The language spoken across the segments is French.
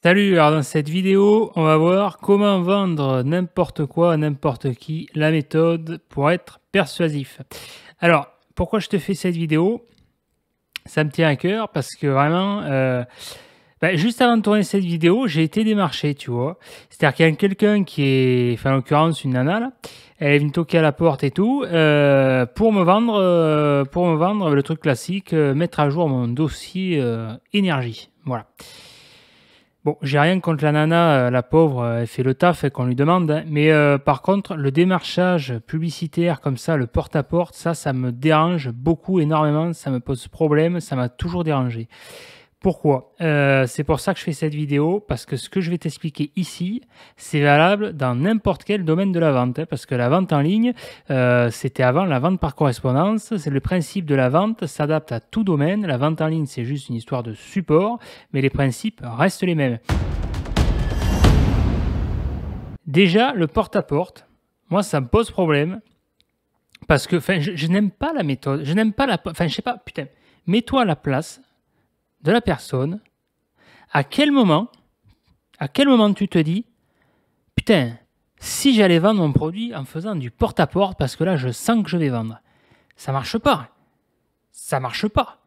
Salut, alors dans cette vidéo, on va voir comment vendre n'importe quoi à n'importe qui, la méthode pour être persuasif. Alors, pourquoi je te fais cette vidéo Ça me tient à cœur parce que vraiment, euh, bah, juste avant de tourner cette vidéo, j'ai été démarché, tu vois. C'est-à-dire qu'il y a quelqu'un qui est, en l'occurrence une nana là, elle est venue toquer à la porte et tout, euh, pour me vendre euh, pour me vendre le truc classique, mettre à jour mon dossier énergie. Voilà. Bon, j'ai rien contre la nana, euh, la pauvre, euh, elle fait le taf qu'on lui demande. Hein. Mais euh, par contre, le démarchage publicitaire comme ça, le porte à -porte, ça, ça me dérange beaucoup, énormément. Ça me pose problème, ça m'a toujours dérangé. Pourquoi euh, C'est pour ça que je fais cette vidéo, parce que ce que je vais t'expliquer ici, c'est valable dans n'importe quel domaine de la vente, hein, parce que la vente en ligne, euh, c'était avant la vente par correspondance, c'est le principe de la vente, s'adapte à tout domaine, la vente en ligne c'est juste une histoire de support, mais les principes restent les mêmes. Déjà, le porte-à-porte, moi ça me pose problème, parce que je, je n'aime pas la méthode, je n'aime pas la... Enfin je sais pas, putain, mets-toi à la place de la personne, à quel moment, à quel moment tu te dis, putain, si j'allais vendre mon produit en faisant du porte-à-porte parce que là je sens que je vais vendre, ça marche pas. Ça marche pas.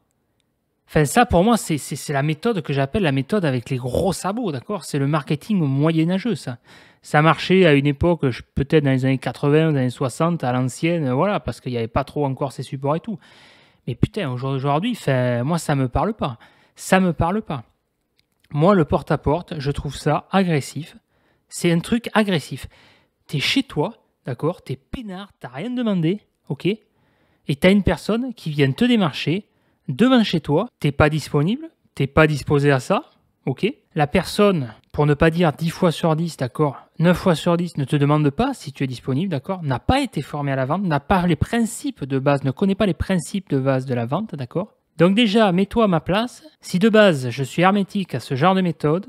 Enfin, ça pour moi, c'est la méthode que j'appelle la méthode avec les gros sabots, d'accord C'est le marketing moyenâgeux, ça. Ça marchait à une époque, peut-être dans les années 80, dans les années 60, à l'ancienne, voilà, parce qu'il n'y avait pas trop encore ces supports et tout. Mais putain, aujourd'hui, moi, ça me parle pas ça me parle pas. Moi, le porte-à-porte, je trouve ça agressif. C'est un truc agressif. T'es chez toi, d'accord T'es peinard, t'as rien demandé, ok Et t'as une personne qui vient te démarcher devant chez toi, t'es pas disponible, t'es pas disposé à ça, ok La personne, pour ne pas dire 10 fois sur 10, d'accord 9 fois sur 10 ne te demande pas si tu es disponible, d'accord N'a pas été formé à la vente, n'a pas les principes de base, ne connaît pas les principes de base de la vente, d'accord donc déjà, mets-toi à ma place. Si de base je suis hermétique à ce genre de méthode,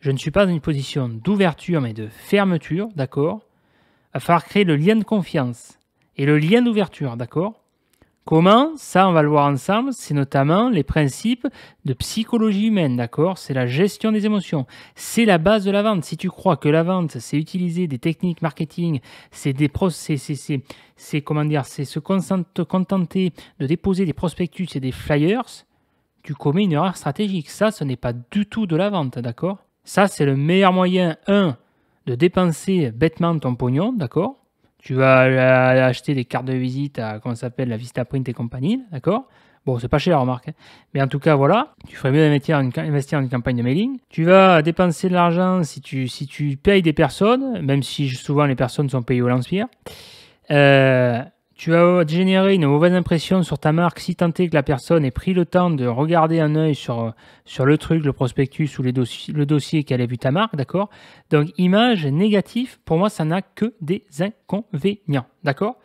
je ne suis pas dans une position d'ouverture mais de fermeture, d'accord Il va créer le lien de confiance et le lien d'ouverture, d'accord Comment Ça, on va le voir ensemble. C'est notamment les principes de psychologie humaine, d'accord C'est la gestion des émotions. C'est la base de la vente. Si tu crois que la vente, c'est utiliser des techniques marketing, c'est des c'est comment dire, c'est se contenter de déposer des prospectus et des flyers, tu commets une erreur stratégique. Ça, ce n'est pas du tout de la vente, d'accord Ça, c'est le meilleur moyen, un, de dépenser bêtement ton pognon, d'accord tu vas acheter des cartes de visite à, comment s'appelle, la Vista Print et compagnie, d'accord Bon, c'est pas cher, remarque. Hein. Mais en tout cas, voilà, tu ferais mieux d'investir en, une campagne de mailing. Tu vas dépenser de l'argent si tu, si tu payes des personnes, même si souvent les personnes sont payées au lance Euh, tu vas générer une mauvaise impression sur ta marque si tant est que la personne ait pris le temps de regarder un oeil sur, euh, sur le truc, le prospectus ou le dossier qu'elle a vu ta marque, d'accord Donc, image négative, pour moi, ça n'a que des inconvénients, d'accord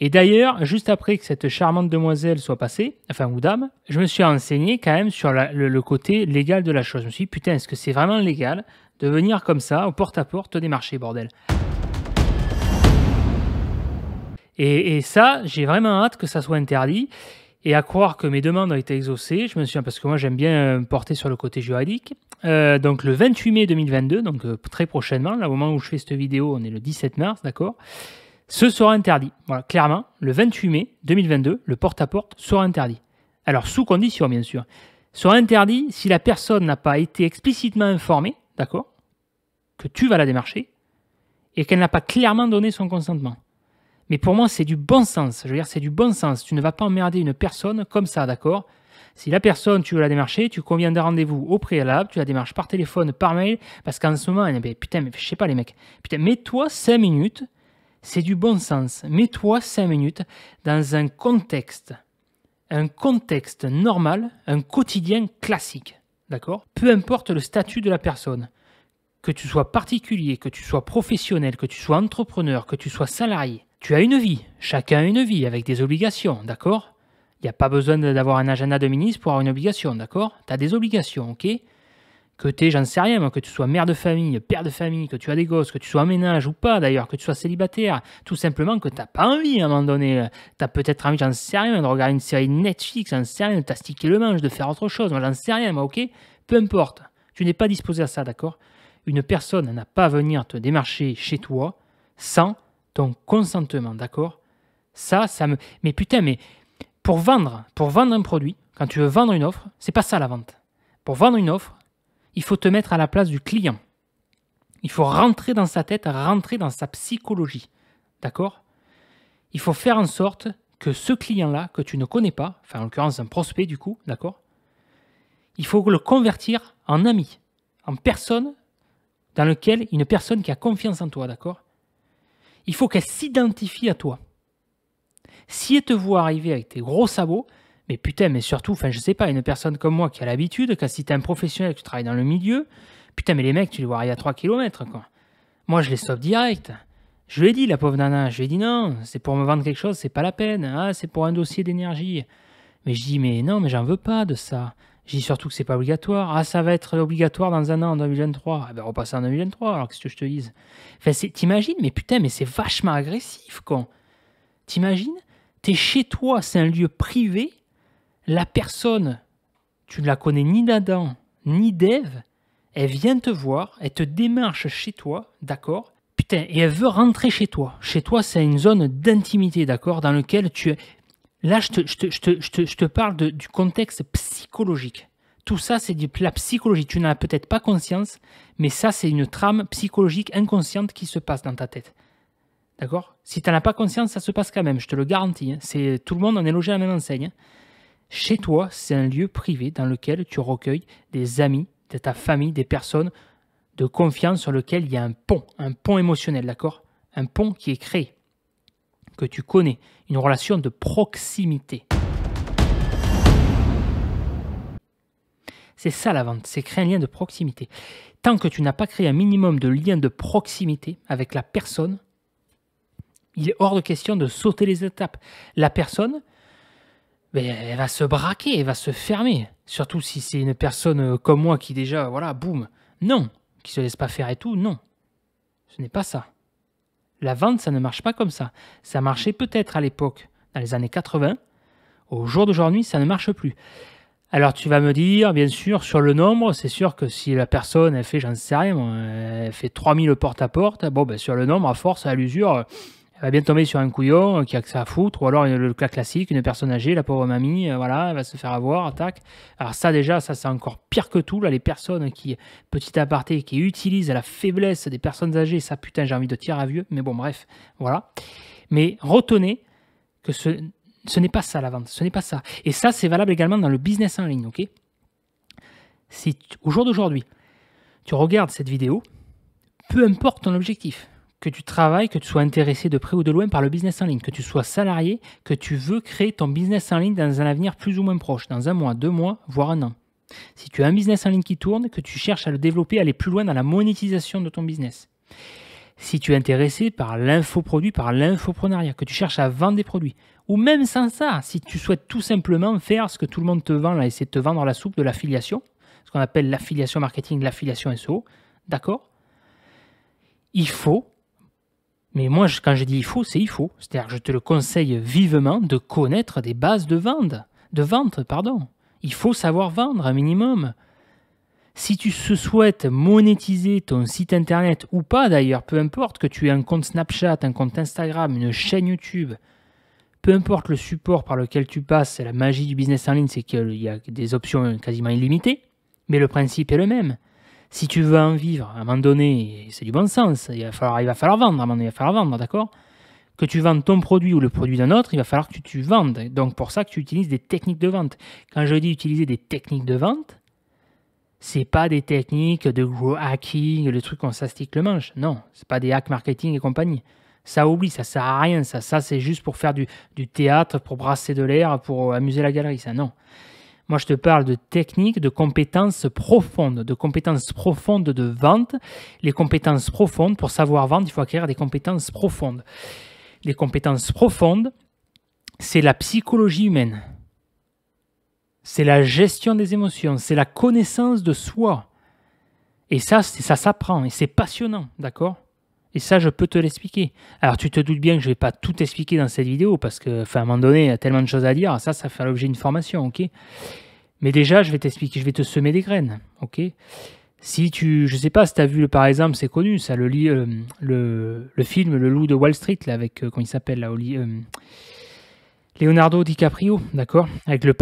Et d'ailleurs, juste après que cette charmante demoiselle soit passée, enfin, ou dame, je me suis renseigné quand même sur le, côté légal de la chose. Je me suis dit, putain, est-ce que c'est vraiment légal de venir comme ça, au porte à -porte des marchés, bordel et, ça, j'ai vraiment hâte que ça soit interdit. Et à croire que mes demandes ont été exaucées, je me souviens, parce que moi j'aime bien euh, porter sur le côté juridique. Euh, donc le 28 mai 2022, donc euh, très prochainement, là, au moment où je fais cette vidéo, on est le 17 mars, d'accord Ce sera interdit. Voilà, clairement, le 28 mai 2022, le porte-à-porte -porte sera interdit. Alors sous condition, bien sûr. Sera interdit si la personne n'a pas été explicitement informée, d'accord Que tu vas la démarcher et qu'elle n'a pas clairement donné son consentement. Mais pour moi, c'est du bon sens. Je veux dire, c'est du bon sens. Tu ne vas pas emmerder une personne comme ça, d'accord si la personne, tu veux la démarcher, tu conviens d'un rendez-vous au préalable, tu la démarches par téléphone, par mail, parce qu'en ce moment, eh ben, putain, mais je sais pas les mecs, putain, mets-toi 5 minutes, c'est du bon sens, mets-toi 5 minutes dans un contexte, un contexte normal, un quotidien classique, d'accord Peu importe le statut de la personne, que tu sois particulier, que tu sois professionnel, que tu sois entrepreneur, que tu sois salarié, tu as une vie, chacun a une vie avec des obligations, d'accord Il n'y a pas besoin d'avoir un agenda de ministre pour avoir une obligation, d'accord Tu as des obligations, ok Que tu es, j'en sais rien, que tu sois mère de famille, père de famille, que tu as des gosses, que tu sois en ménage ou pas d'ailleurs, que tu sois célibataire, tout simplement que tu n'as pas envie à un moment donné. Tu as peut-être envie, j'en sais rien, de regarder une série Netflix, j'en sais rien, de t'astiquer le manche, de faire autre chose, moi j'en sais rien, moi, ok Peu importe. Tu n'es pas disposé à ça, d'accord Une personne n'a pas à venir te démarcher chez toi sans ton consentement, d'accord Ça, ça me. Mais putain, mais pour vendre, pour vendre un produit, quand tu veux vendre une offre, c'est pas ça la vente. Pour vendre une offre, il faut te mettre à la place du client. Il faut rentrer dans sa tête, rentrer dans sa psychologie, d'accord Il faut faire en sorte que ce client-là, que tu ne connais pas, enfin en l'occurrence un prospect du coup, d'accord Il faut le convertir en ami, en personne dans lequel une personne qui a confiance en toi, d'accord il faut qu'elle s'identifie à toi. Si elle te voit arriver avec tes gros sabots, mais putain, mais surtout, enfin, je sais pas, une personne comme moi qui a l'habitude, quand si t'es un professionnel, que tu travailles dans le milieu, putain, mais les mecs, tu les vois arriver à 3 km, quoi. Moi, je les sauve direct. Je lui ai dit, la pauvre nana, je lui ai dit non, c'est pour me vendre quelque chose, c'est pas la peine, ah, c'est pour un dossier d'énergie. Mais je dis, mais non, mais j'en veux pas de ça. Je dis surtout que c'est pas obligatoire. Ah, ça va être obligatoire dans un an, en 2023. Eh bien, on passer en 2023, alors qu'est-ce que je te dise T'imagines, mais putain, mais c'est vachement agressif, con. T'imagines T'es chez toi, c'est un lieu privé. La personne, tu ne la connais ni d'Adam, ni d'Ève. Elle vient te voir, elle te démarche chez toi, d'accord Putain, et elle veut rentrer chez toi. Chez toi, c'est une zone d'intimité, d'accord Dans laquelle tu es Là, je te, parle du contexte psychologique. Tout ça, c'est de la psychologie. Tu n'en as peut-être pas conscience, mais ça, c'est une trame psychologique inconsciente qui se passe dans ta tête. D'accord Si tu n'en as pas conscience, ça se passe quand même, je te le garantis. Hein. C'est Tout le monde en est logé à la même enseigne. Hein. Chez toi, c'est un lieu privé dans lequel tu recueilles des amis, de ta famille, des personnes de confiance sur lequel il y a un pont, un pont émotionnel, d'accord Un pont qui est créé que tu connais, une relation de proximité. C'est ça la vente, c'est créer un lien de proximité. Tant que tu n'as pas créé un minimum de lien de proximité avec la personne, il est hors de question de sauter les étapes. La personne, ben, elle va se braquer, elle va se fermer. Surtout si c'est une personne euh, comme moi qui déjà, voilà, boum, non, qui se laisse pas faire et tout, non. Ce n'est pas ça. La vente, ça ne marche pas comme ça. Ça marchait peut-être à l'époque, dans les années 80. Au jour d'aujourd'hui, ça ne marche plus. Alors tu vas me dire, bien sûr, sur le nombre, c'est sûr que si la personne, elle fait, j'en sais rien, elle fait 3000 porte-à-porte, bon, ben, sur le nombre, à force, à l'usure, elle va bien tomber sur un couillon euh, qui a que ça à foutre, ou alors le cas classique, une personne âgée, la pauvre mamie, euh, voilà, elle va se faire avoir, attaque. Alors ça déjà, ça c'est encore pire que tout, là, les personnes qui, petit aparté, qui utilisent la faiblesse des personnes âgées, ça putain, j'ai envie de tirer à vieux, mais bon, bref, voilà. Mais retenez que ce, ce n'est pas ça la vente, ce n'est pas ça. Et ça, c'est valable également dans le business en ligne, ok Si au jour d'aujourd'hui, tu regardes cette vidéo, peu importe ton objectif, que tu travailles, que tu sois intéressé de près ou de loin par le business en ligne, que tu sois salarié, que tu veux créer ton business en ligne dans un avenir plus ou moins proche, dans un mois, deux mois, voire un an. Si tu as un business en ligne qui tourne, que tu cherches à le développer, aller plus loin dans la monétisation de ton business. Si tu es intéressé par l'infoproduit, par l'infoprenariat, que tu cherches à vendre des produits, ou même sans ça, si tu souhaites tout simplement faire ce que tout le monde te vend, là, essayer de te vendre la soupe de l'affiliation, ce qu'on appelle l'affiliation marketing, l'affiliation SEO, d'accord Il faut mais moi, quand je dis il faut, c'est il faut. C'est-à-dire que je te le conseille vivement de connaître des bases de vente. De vente, pardon. Il faut savoir vendre un minimum. Si tu souhaites monétiser ton site internet ou pas d'ailleurs, peu importe que tu aies un compte Snapchat, un compte Instagram, une chaîne YouTube, peu importe le support par lequel tu passes, la magie du business en ligne, c'est qu'il y a des options quasiment illimitées, mais le principe est le même si tu veux en vivre, à un moment donné, c'est du bon sens, il va falloir, vendre, à un moment donné, il va falloir vendre, d'accord que tu vends ton produit ou le produit d'un autre, il va falloir que tu, tu vendes. Donc pour ça que tu utilises des techniques de vente. Quand je dis utiliser des techniques de vente, c'est pas des techniques de gros hacking, le truc qu'on s'astique le manche. Non, c'est pas des hacks marketing et compagnie. Ça oublie, ça sert à rien. Ça, ça c'est juste pour faire du, du théâtre, pour brasser de l'air, pour euh, amuser la galerie. Ça, non. Moi, je te parle de techniques, de compétences profondes, de compétences profondes de vente. Les compétences profondes, pour savoir vendre, il faut acquérir des compétences profondes. Les compétences profondes, c'est la psychologie humaine. C'est la gestion des émotions, c'est la connaissance de soi. Et ça, ça s'apprend et c'est passionnant, d'accord et ça, je peux te l'expliquer. Alors, tu te doutes bien que je ne vais pas tout expliquer dans cette vidéo parce que, enfin, à un moment donné, il y a tellement de choses à dire. Ça, ça fait l'objet d'une formation, ok Mais déjà, je vais t'expliquer, je vais te semer des graines, ok Si tu, je sais pas, si tu as vu, par exemple, c'est connu, ça, euh, le, le, film Le Loup de Wall Street, là, avec, euh, comment il s'appelle, euh, Leonardo DiCaprio, d'accord Avec le,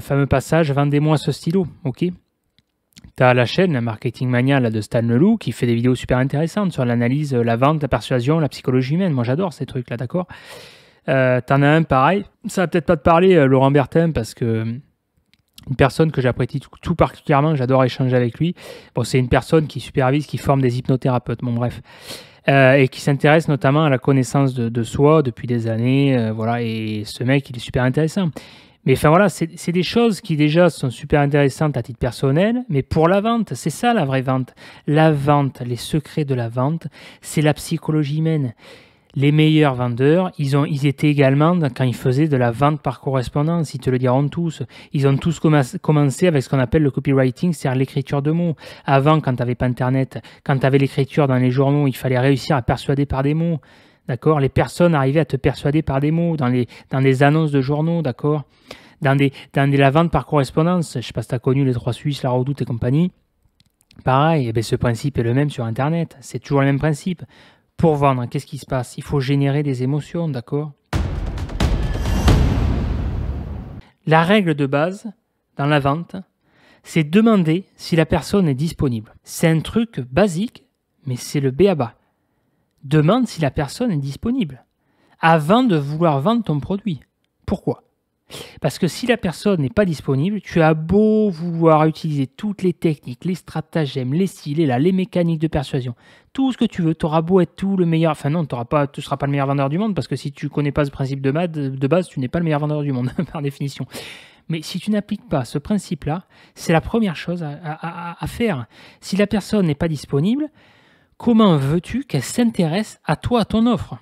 fameux passage Vendez-moi ce stylo, ok as la chaîne, la Marketing Mania de Stan Leloup, qui fait des vidéos super intéressantes sur l'analyse, euh, la vente, la persuasion, la psychologie humaine. Moi, j'adore ces trucs-là, d'accord euh, T'en as un pareil. Ça va peut-être pas te parler, euh, Laurent Bertin, parce que euh, une personne que j'apprécie tout, particulièrement, j'adore échanger avec lui. Bon, c'est une personne qui supervise, qui forme des hypnothérapeutes, bon bref. et qui s'intéresse notamment à la connaissance de, de soi depuis des années. voilà, et ce mec, il est super intéressant. Mais enfin voilà, c'est des choses qui déjà sont super intéressantes à titre personnel, mais pour la vente, c'est ça la vraie vente. La vente, les secrets de la vente, c'est la psychologie humaine. Les meilleurs vendeurs, ils, ont, ils étaient également, quand ils faisaient de la vente par correspondance, ils te le diront tous, ils ont tous commencé avec ce qu'on appelle le copywriting, c'est-à-dire l'écriture de mots. Avant, quand tu n'avais pas Internet, quand tu avais l'écriture dans les journaux, il fallait réussir à persuader par des mots d'accord Les personnes arrivaient à te persuader par des mots, dans les, dans annonces de journaux, d'accord dans des, dans la vente par correspondance, je ne sais pas si tu as connu les trois Suisses, la Redoute et compagnie. Pareil, eh ben, ce principe est le même sur Internet, c'est toujours le même principe. Pour vendre, qu'est-ce qui se passe Il faut générer des émotions, d'accord La règle de base dans la vente, c'est demander si la personne est disponible. C'est un truc basique, mais c'est le B à Demande si la personne est disponible avant de vouloir vendre ton produit. Pourquoi Parce que si la personne n'est pas disponible, tu as beau vouloir utiliser toutes les techniques, les stratagèmes, les styles, les mécaniques de persuasion, tout ce que tu veux, tu auras beau être tout le meilleur, enfin non, auras pas, tu ne seras pas le meilleur vendeur du monde, parce que si tu connais pas ce principe de, base, tu n'es pas le meilleur vendeur du monde, par définition. Mais si tu n'appliques pas ce principe-là, c'est la première chose à faire. Si la personne n'est pas disponible, comment veux-tu qu'elle s'intéresse à toi, à ton offre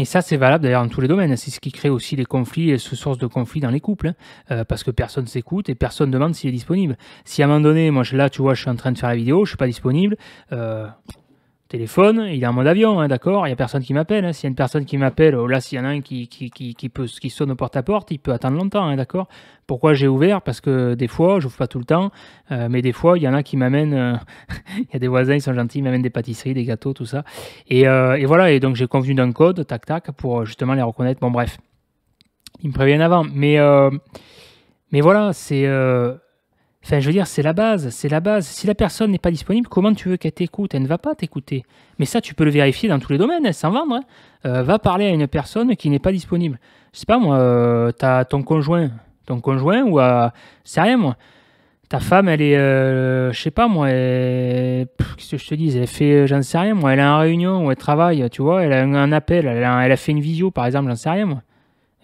et ça, c'est valable d'ailleurs dans tous les domaines. C'est ce qui crée aussi les conflits et ce source de conflits dans les couples, hein. euh, parce que personne s'écoute et personne ne demande s'il est disponible. Si à un moment donné, moi, je, là, tu vois, je suis en train de faire la vidéo, je suis pas disponible, euh, téléphone, il est en mode avion, hein, d'accord Il n'y a personne qui m'appelle. Hein. S'il y a une personne qui m'appelle, oh, là, s'il y en a un qui, peut, qui sonne au porte-à-porte, il peut attendre longtemps, hein, d'accord Pourquoi j'ai ouvert Parce que des fois, je n'ouvre pas tout le temps, euh, mais des fois, il y en a qui m'amènent, euh, il y a des voisins, ils sont gentils, ils m'amènent des pâtisseries, des gâteaux, tout ça. Et, euh, voilà, et donc j'ai convenu d'un code, tac-tac, pour justement les reconnaître. Bon, bref, ils me préviennent avant. Mais, mais voilà, c'est Enfin, je veux dire, c'est la base, c'est la base. Si la personne n'est pas disponible, comment tu veux qu'elle t'écoute Elle ne va pas t'écouter. Mais ça, tu peux le vérifier dans tous les domaines, hein, sans vendre. Hein. Euh, va parler à une personne qui n'est pas disponible. Je sais pas, moi, euh, as ton conjoint, ton conjoint ou à... c'est rien, moi. Ta femme, elle est, euh, je sais pas, moi, qu'est-ce que je te dis Elle fait, j'en sais rien, moi, elle est en réunion ou elle travaille, tu vois, elle a un, appel, elle a, elle a fait une visio, par exemple, j'en sais rien, moi.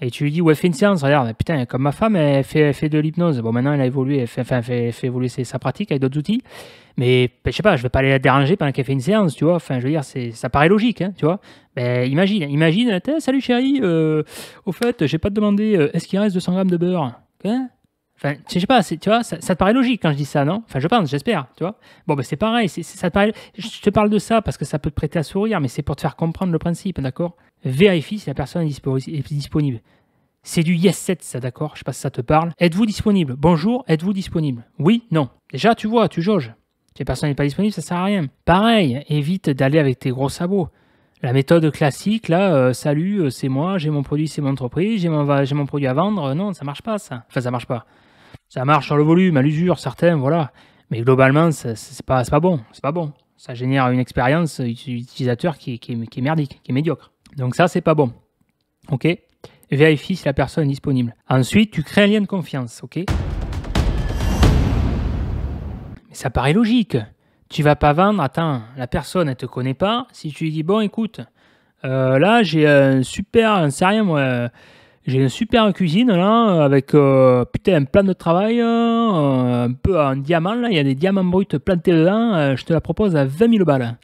Et tu lui dis, ouais, fais une séance, regarde, putain, comme ma femme, elle fait, fait de l'hypnose. Bon, maintenant, elle a évolué, elle fait, enfin, fait, fait évoluer sa pratique avec d'autres outils. Mais ben, je sais pas, je vais pas aller la déranger pendant qu'elle fait une séance, tu vois. Enfin, je veux dire, c'est, ça paraît logique, hein, tu vois. Ben, imagine, imagine, salut chérie, euh, au fait, j'ai pas te demandé, euh, est-ce qu'il reste 200 grammes de beurre hein. Enfin, je sais pas, tu vois, ça, te paraît logique quand je dis ça, non Enfin, je pense, j'espère, tu vois. Bon, ben c'est pareil, ça te paraît, je te parle de ça parce que ça peut te prêter à sourire, mais c'est pour te faire comprendre le principe, d'accord vérifie si la personne est disponible. C'est du yes set, ça d'accord Je sais pas si ça te parle. Êtes-vous disponible Bonjour, êtes-vous disponible Oui, non. Déjà, tu vois, tu jauges. Si la personne n'est pas disponible, ça sert à rien. Pareil, évite d'aller avec tes gros sabots. La méthode classique, là, euh, salut, euh, c'est moi, j'ai mon produit, c'est mon entreprise, j'ai mon, mon produit à vendre. non, ça marche pas, ça. Enfin, ça marche pas. Ça marche sur le volume, à l'usure, certains, voilà. Mais globalement, c'est pas, pas bon. C'est pas bon. Ça génère une expérience utilisateur qui, qui, qui est merdique, qui est médiocre. Donc ça, c'est pas bon. OK Vérifie si la personne est disponible. Ensuite, tu crées un lien de confiance, OK Mais ça paraît logique. Tu vas pas vendre, attends, la personne, elle te connaît pas. Si tu lui dis, bon, écoute, euh, là, j'ai un super, un sais moi, j'ai une super cuisine, là, avec, euh, putain, un plan de travail, euh, un peu en diamant, là, il y a des diamants bruts plantés dedans, je te la propose à 20 000 balles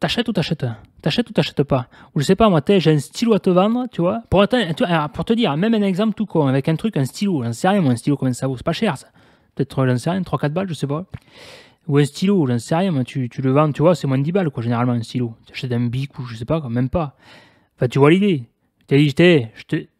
t'achètes ou t'achètes T'achètes ou t'achètes pas Ou je sais pas, moi, j'ai un stylo à te vendre, tu vois. Pour, pour te dire, même un exemple tout con, avec un truc, un stylo, j'en sais rien, moi, un stylo, combien ça vaut C'est pas cher, ça. Peut-être, j'en sais rien, 3-4 balles, je sais pas. Ou un stylo, j'en sais rien, moi, tu, le vends, tu vois, c'est moins de 10 balles, quoi, généralement, un stylo. T'achètes un bic ou je sais pas, quoi, même pas. Enfin, tu vois l'idée. T'as dit,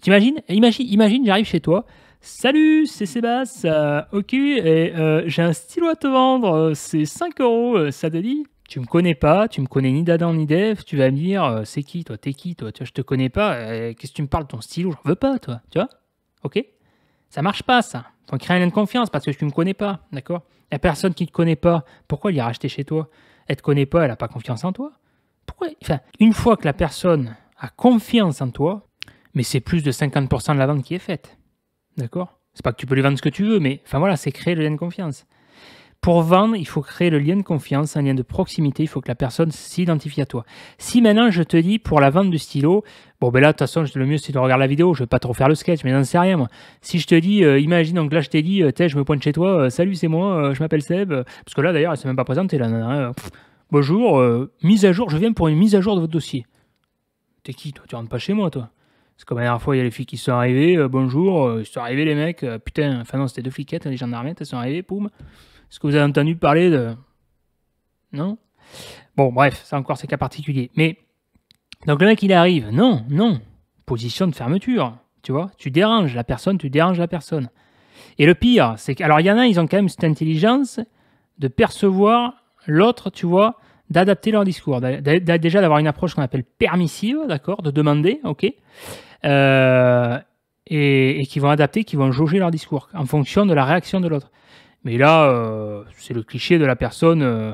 t'imagines Imagine, imagine j'arrive chez toi. Salut, c'est Sébastien. Euh, ok, et euh, j'ai un stylo à te vendre. Euh, c'est 5 euros, ça te dit tu me connais pas, tu me connais ni d'Adam ni d'Eve, tu vas me dire euh, c'est qui toi, t'es qui toi, tu vois, je te connais pas, euh, qu'est-ce que tu me parles de ton stylo, j'en veux pas toi, tu vois Ok Ça marche pas ça. T'en créer un lien de confiance parce que tu me connais pas, d'accord La personne qui te connaît pas, pourquoi elle ira acheter chez toi Elle te connaît pas, elle n'a pas confiance en toi. Pourquoi une fois que la personne a confiance en toi, mais c'est plus de 50% de la vente qui est faite, d'accord C'est pas que tu peux lui vendre ce que tu veux, mais enfin voilà, c'est créer le lien de confiance. Pour vendre, il faut créer le lien de confiance, un lien de proximité, il faut que la personne s'identifie à toi. Si maintenant je te dis pour la vente du stylo, bon ben là de toute façon le mieux c'est de regarder la vidéo, je vais pas trop faire le sketch, mais j'en sais rien moi. Si je te dis, euh, imagine donc là je t'ai dit, euh, je me pointe chez toi, euh, salut c'est moi, je m'appelle Seb, parce que là d'ailleurs elle s'est même pas présentée là, bonjour, mise à jour, je viens pour une mise à jour de votre dossier. T'es qui toi Tu rentres pas chez moi toi parce comme la dernière fois, il y a les filles qui sont arrivées, bonjour, ils sont arrivés les mecs, putain, enfin non, c'était deux fliquettes, hein, les gendarmes, elles sont arrivées, poum. Est-ce que vous avez entendu parler de... Non Bon, bref, c'est encore ces cas particulier. Mais, donc le mec, il arrive. Non, non. Position de fermeture. Tu vois, tu déranges la personne, tu déranges la personne. Et le pire, c'est que... Alors, il y en a, ils ont quand même cette intelligence de percevoir l'autre, tu vois, d'adapter leur discours. Déjà d'avoir une approche qu'on appelle permissive, d'accord, de demander, ok, euh, et, et qui vont adapter, qui vont jauger leur discours en fonction de la réaction de l'autre. Mais là, euh, c'est le cliché de la personne euh,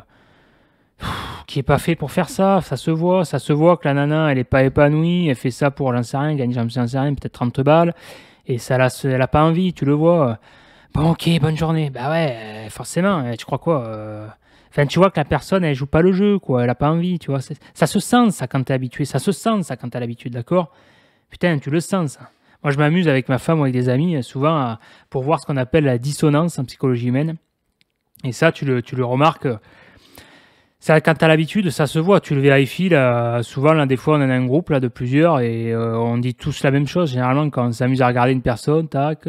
qui est pas fait pour faire ça. Ça se voit, ça se voit que la nana, elle est pas épanouie, elle fait ça pour, j'en sais rien, j'en peut-être 30 balles. Et ça, elle a pas envie, tu le vois. Bon, ok, bonne journée. Bah ouais, euh, forcément, tu crois quoi Enfin, tu vois que la personne, elle joue pas le jeu, quoi. Elle a pas envie, tu vois. Ça se sent, ça, quand t'es habitué. Ça se sent, ça, quand t'as l'habitude, d'accord Putain, tu le sens, ça. Moi, je m'amuse avec ma femme ou avec des amis, euh, souvent, pour voir ce qu'on appelle la dissonance en psychologie humaine. Et ça, tu le, tu le remarques. Euh, ça, quand tu as l'habitude, ça se voit. Tu le vérifies. Là, souvent, des fois, on en a un groupe là, de plusieurs et euh, on dit tous la même chose. Généralement, quand on s'amuse à regarder une personne, tac,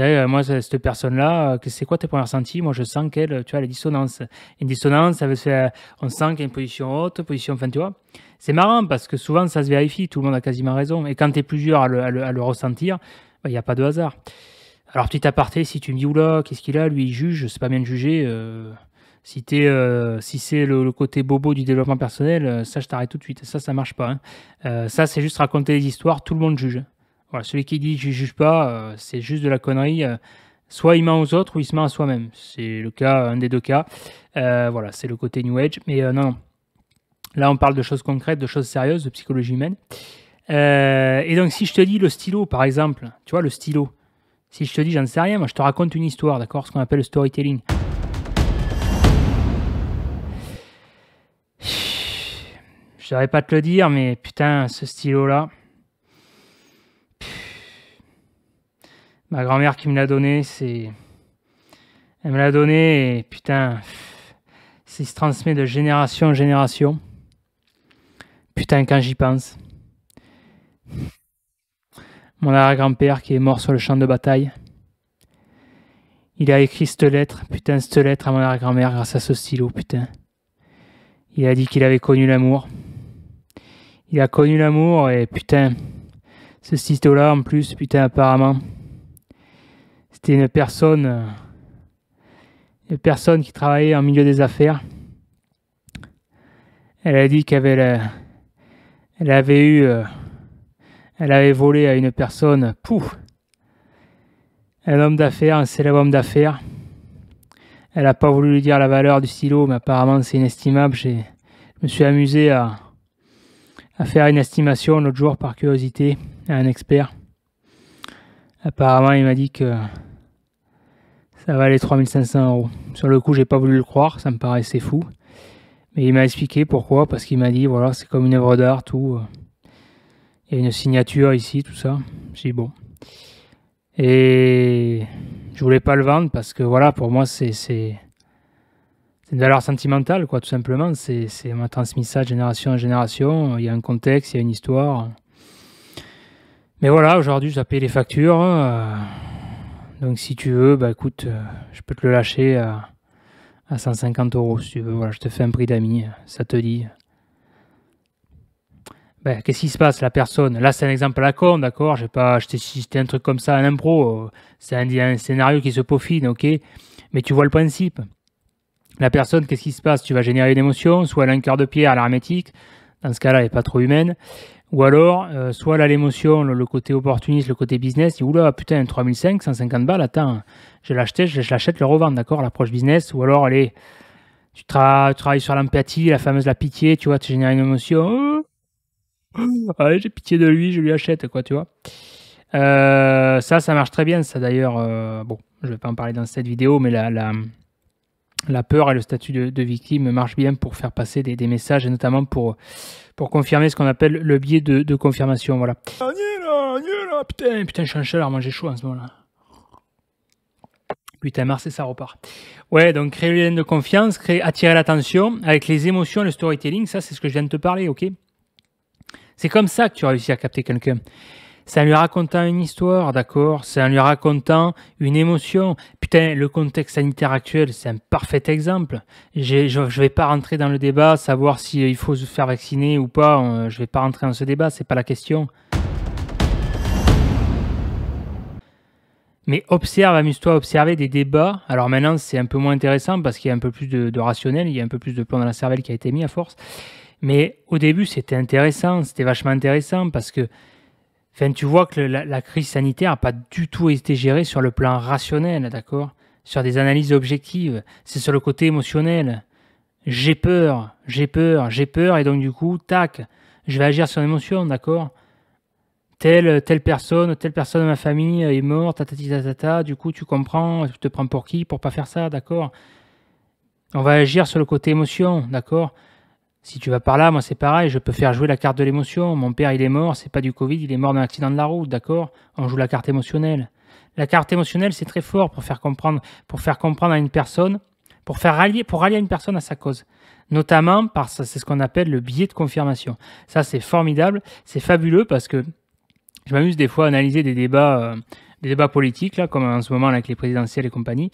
euh, moi, cette personne-là, euh, c'est quoi tes premiers ressentis Moi, je sens qu'elle, tu vois, la dissonance. Une dissonance, ça veut dire on sent qu'il y a une position haute, position, enfin, tu vois. C'est marrant parce que souvent, ça se vérifie, tout le monde a quasiment raison. Et quand tu es plusieurs à le, à le, ressentir, bah, il n'y a pas de hasard. Alors, petit aparté, si tu me dis, oula, qu'est-ce qu'il a Lui, il juge, c'est pas bien de juger. Euh, si, es, si c'est le, côté bobo du développement personnel, ça, je t'arrête tout de suite. Ça, ça marche pas. Hein. ça, c'est juste raconter des histoires, tout le monde juge celui qui dit je juge pas, euh, c'est juste de la connerie. Euh, soit il ment aux autres ou il se ment à soi-même. C'est le cas, euh, un des deux cas. voilà, c'est le côté New Age. Mais non, Là, on parle de choses concrètes, de choses sérieuses, de psychologie humaine. et donc, si je te dis le stylo, par exemple, tu vois, le stylo. Si je te dis, j'en sais rien, moi, je te raconte une histoire, d'accord Ce qu'on appelle le storytelling. Je ne pas te le dire, mais putain, ce stylo-là. Ma grand-mère qui me l'a donné, c'est. Elle me l'a donné et putain, ça se transmet de génération en génération. Putain, quand j'y pense. Mon arrière-grand-père qui est mort sur le champ de bataille. Il a écrit cette lettre, putain, cette lettre à mon arrière-grand-mère grâce à ce stylo, putain. Il a dit qu'il avait connu l'amour. Il a connu l'amour et putain, ce stylo-là en plus, putain, apparemment. C'était une personne, euh, une personne qui travaillait en milieu des affaires. Elle a dit qu'elle avait, elle avait eu, euh, elle avait volé à une personne, pouf, un homme d'affaires, un célèbre homme d'affaires. Elle n'a pas voulu lui dire la valeur du stylo, mais apparemment c'est inestimable. Je me suis amusé à, à faire une estimation l'autre jour par curiosité à un expert. Apparemment, il m'a dit que ça valait 3500 euros. Sur le coup, j'ai pas voulu le croire, ça me paraissait fou. Mais il m'a expliqué pourquoi, parce qu'il m'a dit voilà, c'est comme une œuvre d'art, tout. Euh. Il y a une signature ici, tout ça. J'ai dit bon. Et je voulais pas le vendre parce que voilà, pour moi, c'est une valeur sentimentale, quoi, tout simplement. C'est on m'a transmis ça de génération en génération. Il y a un contexte, il y a une histoire. Mais voilà, aujourd'hui, ça paye les factures. Hein, euh. Donc si tu veux, bah écoute, euh, je peux te le lâcher à, 150 euros si tu veux. Voilà, je te fais un prix d'ami, euh, ça te dit. Bah, qu'est-ce qui se passe La personne, là c'est un exemple à la con, d'accord J'ai pas, c'était un truc comme ça, euh, un impro, c'est un, scénario qui se peaufine, ok Mais tu vois le principe. La personne, qu'est-ce qui se passe Tu vas générer une émotion, soit elle a un cœur de pierre, à l'armétique, dans ce cas-là, elle n'est pas trop humaine. Ou alors, euh, soit là l'émotion, le, côté opportuniste, le côté business, et oula, putain, 3005, 150 balles, attends, je l'achète, je, l'achète, le revends, d'accord, l'approche business. Ou alors, allez, tu, travailles sur l'empathie, la fameuse la pitié, tu vois, tu génères une émotion. Oh, oh, allez, j'ai pitié de lui, je lui achète, quoi, tu vois. Euh, ça, ça marche très bien, ça d'ailleurs. Euh, bon, je ne vais pas en parler dans cette vidéo, mais la, la la peur et le statut de, victime marchent bien pour faire passer des, messages et notamment pour, pour confirmer ce qu'on appelle le biais de, confirmation. Voilà. Ah, putain, putain, je suis en chaleur, chaud en ce moment-là. Putain, mars et ça repart. Ouais, donc créer une lien de confiance, créer, attirer l'attention avec les émotions, le storytelling, ça c'est ce que je viens de te parler, ok C'est comme ça que tu réussis à capter quelqu'un c'est en lui racontant une histoire, d'accord C'est en lui racontant une émotion. Putain, le contexte sanitaire actuel, c'est un parfait exemple. Je ne vais pas rentrer dans le débat, savoir s'il euh, faut se faire vacciner ou pas. Euh, je ne vais pas rentrer dans ce débat, c'est pas la question. Mais observe, amuse-toi à observer des débats. Alors maintenant, c'est un peu moins intéressant parce qu'il y a un peu plus de, de, rationnel, il y a un peu plus de plan dans la cervelle qui a été mis à force. Mais au début, c'était intéressant, c'était vachement intéressant parce que tu vois que la, crise sanitaire n'a pas du tout été gérée sur le plan rationnel, d'accord Sur des analyses objectives. C'est sur le côté émotionnel. J'ai peur, j'ai peur, j'ai peur, et donc du coup, tac, je vais agir sur l'émotion, d'accord telle, telle personne, telle personne de ma famille est morte, tata tata. du coup tu comprends, tu te prends pour qui Pour pas faire ça, d'accord On va agir sur le côté émotion, d'accord si tu vas par là, moi c'est pareil, je peux faire jouer la carte de l'émotion. Mon père il est mort, c'est pas du Covid, il est mort d'un accident de la route, d'accord On joue la carte émotionnelle. La carte émotionnelle c'est très fort pour faire comprendre, pour faire comprendre à une personne, pour faire rallier, pour rallier une personne à sa cause. Notamment que c'est ce qu'on appelle le biais de confirmation. Ça c'est formidable, c'est fabuleux parce que je m'amuse des fois à analyser des débats, euh, des débats politiques là, comme en ce moment avec les présidentielles et compagnie,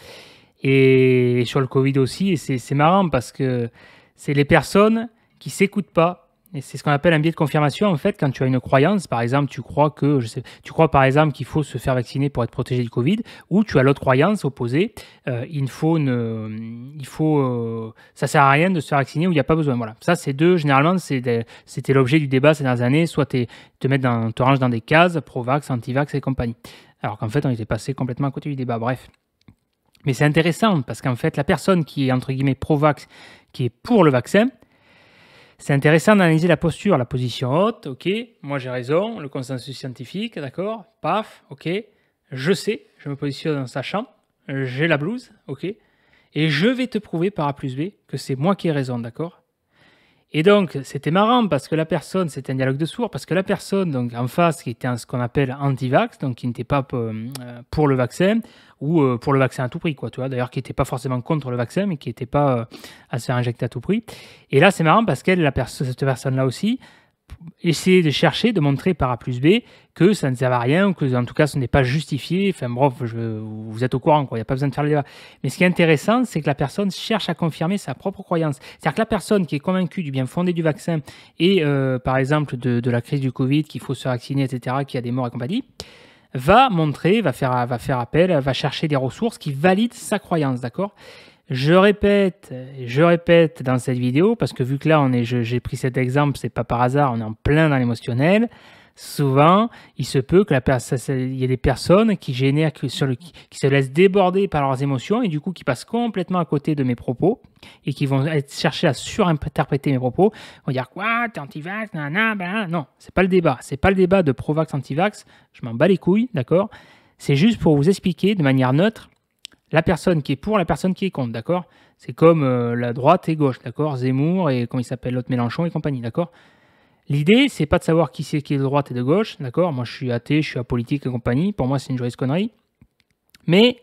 et sur le Covid aussi. Et c'est marrant parce que c'est les personnes qui s'écoutent pas. Et c'est ce qu'on appelle un biais de confirmation. En fait, quand tu as une croyance, par exemple, tu crois que, tu crois par exemple qu'il faut se faire vacciner pour être protégé du Covid, ou tu as l'autre croyance opposée, euh, il faut, ne, euh, ça sert à rien de se faire vacciner ou il n'y a pas besoin. Voilà. Ça, c'est deux. Généralement, c'était l'objet du débat ces dernières années. Soit tu te mettre dans, te ranges dans des cases, pro-vax, anti-vax et compagnie. Alors qu'en fait, on était passé complètement à côté du débat. Bref. Mais c'est intéressant parce qu'en fait, la personne qui est entre guillemets Provax, vax qui est pour le vaccin. C'est intéressant d'analyser la posture, la position haute, ok, moi j'ai raison, le consensus scientifique, d'accord, paf, ok, je sais, je me positionne en sachant, j'ai la blouse, ok, et je vais te prouver par A plus B que c'est moi qui ai raison, d'accord et donc, c'était marrant parce que la personne, c'était un dialogue de sourds, parce que la personne donc, en face, qui était en ce qu'on appelle anti-vax, donc qui n'était pas euh, pour le vaccin, ou euh, pour le vaccin à tout prix, quoi, tu vois, d'ailleurs, qui n'était pas forcément contre le vaccin, mais qui n'était pas à euh, se faire injecter à tout prix. Et là, c'est marrant parce que cette personne-là aussi, essayer de chercher, de montrer par A plus B que ça ne sert à rien, ou que en tout cas ce n'est pas justifié. Enfin bref, vous êtes au courant, il n'y a pas besoin de faire le débat. Mais ce qui est intéressant, c'est que la personne cherche à confirmer sa propre croyance. C'est-à-dire que la personne qui est convaincue du bien fondé du vaccin et euh, par exemple de, la crise du Covid, qu'il faut se vacciner, etc., qu'il y a des morts et compagnie, va montrer, va faire, va faire appel, va chercher des ressources qui valident sa croyance, d'accord je répète, je répète dans cette vidéo, parce que vu que là, on j'ai pris cet exemple, c'est pas par hasard, on est en plein dans l'émotionnel. Souvent, il se peut que y ait des personnes qui génèrent, se laissent déborder par leurs émotions et du coup qui passent complètement à côté de mes propos et qui vont être, chercher à surinterpréter mes propos. On va dire quoi, t'es anti-vax, nanana, non, c'est pas le débat, c'est pas le débat de pro-vax, anti-vax. Je m'en bats les couilles, d'accord. C'est juste pour vous expliquer de manière neutre la personne qui est pour, la personne qui est contre, d'accord C'est comme euh, la droite et gauche, d'accord Zemmour et comment il s'appelle l'autre Mélenchon et compagnie, d'accord L'idée, c'est pas de savoir qui c'est qui est de droite et de gauche, d'accord Moi, je suis athée, je suis apolitique et compagnie. Pour moi, c'est une joyeuse connerie. Mais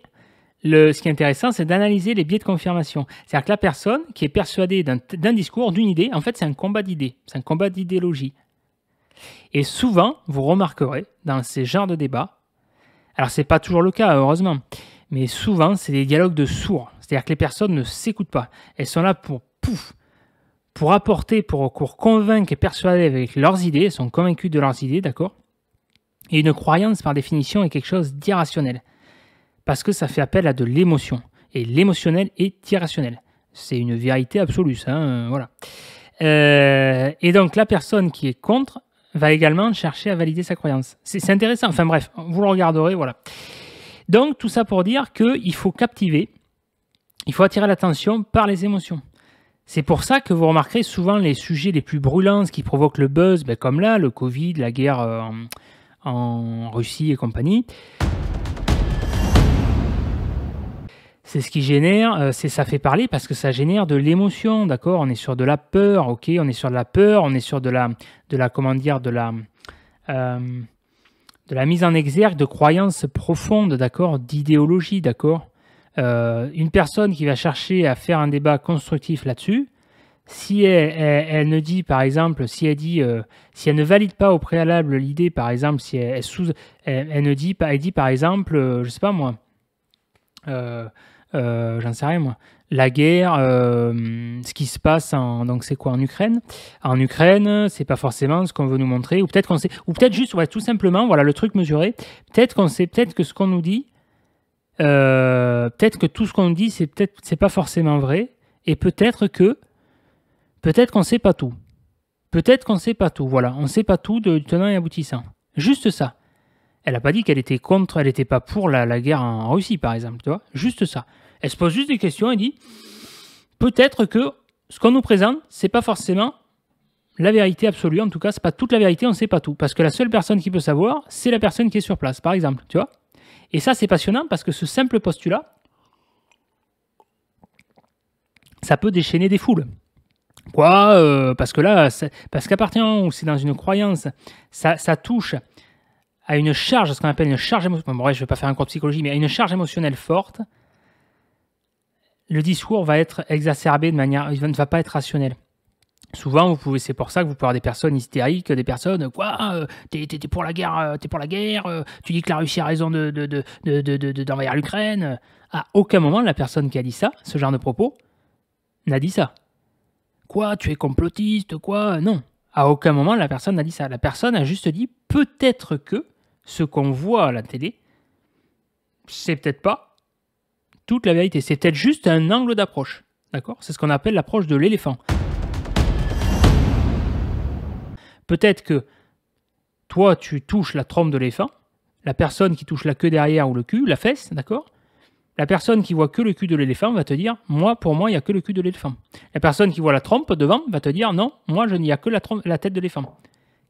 le, ce qui est intéressant, c'est d'analyser les biais de confirmation. C'est-à-dire que la personne qui est persuadée d'un discours, d'une idée, en fait, c'est un combat d'idées, c'est un combat d'idéologie. Et souvent, vous remarquerez dans ces genres de débats, alors c'est pas toujours le cas, heureusement, mais souvent, c'est des dialogues de sourds. C'est-à-dire que les personnes ne s'écoutent pas. Elles sont là pour pouf, pour apporter, pour, convaincre et persuader avec leurs idées, elles sont convaincues de leurs idées, d'accord Et une croyance, par définition, est quelque chose d'irrationnel. Parce que ça fait appel à de l'émotion. Et l'émotionnel est irrationnel. C'est une vérité absolue, ça, hein, voilà. Euh, et donc, la personne qui est contre va également chercher à valider sa croyance. C'est intéressant, enfin bref, vous le regarderez, voilà. Donc tout ça pour dire qu'il faut captiver, il faut attirer l'attention par les émotions. C'est pour ça que vous remarquerez souvent les sujets les plus brûlants, ce qui provoque le buzz, ben, comme là, le Covid, la guerre euh, en, Russie et compagnie. C'est ce qui génère, euh, c'est ça fait parler parce que ça génère de l'émotion, d'accord On est sur de la peur, ok On est sur de la peur, on est sur de la, de la comment dire, de la, euh, de la mise en exergue de croyances profondes, d'accord, d'idéologie, d'accord. Euh, une personne qui va chercher à faire un débat constructif là-dessus, si elle, ne dit, par exemple, si elle dit, euh, si elle ne valide pas au préalable l'idée, par exemple, si elle, sous, elle, ne dit pas, dit par exemple, je euh, je sais pas moi, j'en sais rien moi, la guerre, euh, ce qui se passe en donc c'est quoi en Ukraine En Ukraine, c'est pas forcément ce qu'on veut nous montrer, ou peut-être qu'on sait, ou peut-être juste ouais, tout simplement voilà le truc mesuré. Peut-être qu'on sait, peut-être que ce qu'on nous dit, euh, peut-être que tout ce qu'on nous dit c'est peut-être c'est pas forcément vrai, et peut-être que peut-être qu'on sait pas tout. Peut-être qu'on sait pas tout. Voilà, on sait pas tout de, du tenant et aboutissant. Juste ça. Elle n'a pas dit qu'elle était contre, elle n'était pas pour la, guerre en Russie, par exemple, tu Juste ça. Elle se pose juste des questions et dit peut-être que ce qu'on nous présente, c'est pas forcément la vérité absolue. En tout cas, c'est pas toute la vérité, on ne sait pas tout. Parce que la seule personne qui peut savoir, c'est la personne qui est sur place, par exemple. Tu vois Et ça, c'est passionnant parce que ce simple postulat, ça peut déchaîner des foules. Quoi euh, Parce que là, parce qu'à partir du où c'est dans une croyance, ça, touche à une charge, ce qu'on appelle une charge émotionnelle. Bon, je ne vais pas faire un cours de psychologie, mais à une charge émotionnelle forte, le discours va être exacerbé de manière, il ne va pas être rationnel. Souvent, vous pouvez, c'est pour ça que vous pouvez avoir des personnes hystériques, des personnes, quoi, euh, t'es, pour la guerre, euh, t'es pour la guerre, euh, tu dis que la Russie a raison de, d'envahir l'Ukraine. À aucun moment, la personne qui a dit ça, ce genre de propos, n'a dit ça. Quoi, tu es complotiste, quoi, non. À aucun moment, la personne n'a dit ça. La personne a juste dit, peut-être que ce qu'on voit à la télé, c'est peut-être pas toute la vérité. C'est peut-être juste un angle d'approche. D'accord C'est ce qu'on appelle l'approche de l'éléphant. Peut-être que toi, tu touches la trompe de l'éléphant, la personne qui touche la queue derrière ou le cul, la fesse, d'accord La personne qui voit que le cul de l'éléphant va te dire Moi, pour moi, il n'y a que le cul de l'éléphant. La personne qui voit la trompe devant va te dire Non, moi, je n'y a que la, trompe, la tête de l'éléphant.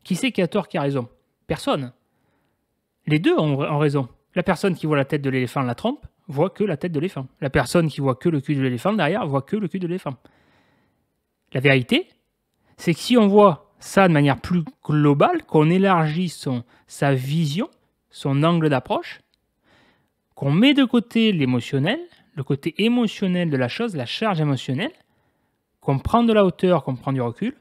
Qui sait qui a tort, qui a raison Personne. Les deux ont raison. La personne qui voit la tête de l'éléphant la trompe, voit que la tête de l'éléphant. La personne qui voit que le cul de l'éléphant derrière voit que le cul de l'éléphant. La vérité, c'est que si on voit ça de manière plus globale, qu'on élargit sa vision, son angle d'approche, qu'on met de côté l'émotionnel, le côté émotionnel de la chose, la charge émotionnelle, qu'on prend de la hauteur, qu'on prend du recul,